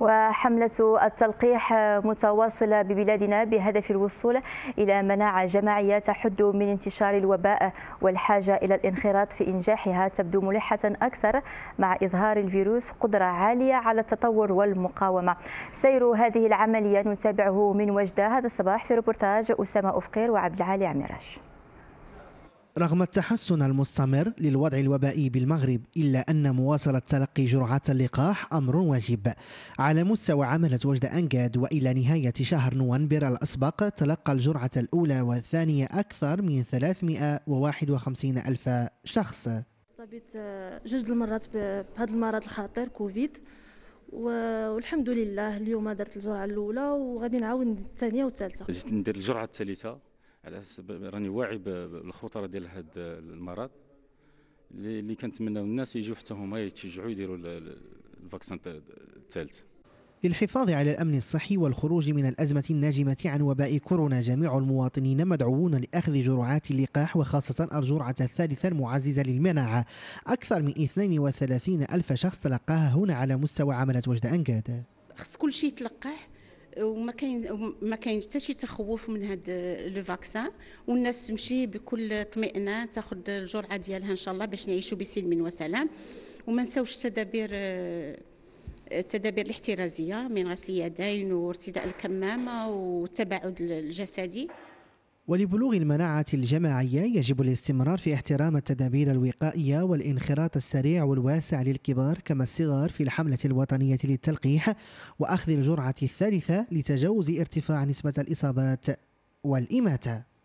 وحملة التلقيح متواصلة ببلادنا بهدف الوصول إلى مناعة جماعية تحد من انتشار الوباء والحاجة إلى الانخراط في إنجاحها تبدو ملحة أكثر مع إظهار الفيروس قدرة عالية على التطور والمقاومة سير هذه العملية نتابعه من وجدة هذا الصباح في ربورتاج أسامة أفقير وعبد العالي عميراش رغم التحسن المستمر للوضع الوبائي بالمغرب إلا أن مواصلة تلقي جرعات اللقاح أمر واجب على مستوى عملة وجد أنجاد وإلى نهاية شهر نوفمبر الأسبق تلقى الجرعة الأولى والثانية أكثر من 351 ألف شخص صابت آه، جوج المرات بهذا المرض الخطير كوفيد والحمد لله اليوم درت الجرعه الاولى وغادي نعاود الثانيه والثالثه جيت ندير الجرعه الثالثه على اساس راني واعي بالخطره ديال هذا المرض اللي كنتمناو الناس يجيو حتى هما يتشجعوا يديروا الفاكسان الثالث للحفاظ على الأمن الصحي والخروج من الأزمة الناجمة عن وباء كورونا جميع المواطنين مدعوون لأخذ جرعات اللقاح وخاصة الجرعة الثالثة المعززة للمناعة أكثر من 32 ألف شخص تلقاها هنا على مستوى عملة وجد أنكاد خص كل شيء يتلقاه وما كاين ما كاين حتى شي تخوف من هذا لو فاكسان والناس تمشي بكل اطمئنان تاخذ الجرعه ديالها ان شاء الله باش نعيشوا بسلم وسلام وما نساوش التدابير التدابير الاحترازيه من غسل اليدين وارتداء الكمامه والتباعد الجسدي ولبلوغ المناعة الجماعية يجب الاستمرار في احترام التدابير الوقائية والانخراط السريع والواسع للكبار كما الصغار في الحملة الوطنية للتلقيح وأخذ الجرعة الثالثة لتجاوز ارتفاع نسبة الإصابات والإماتة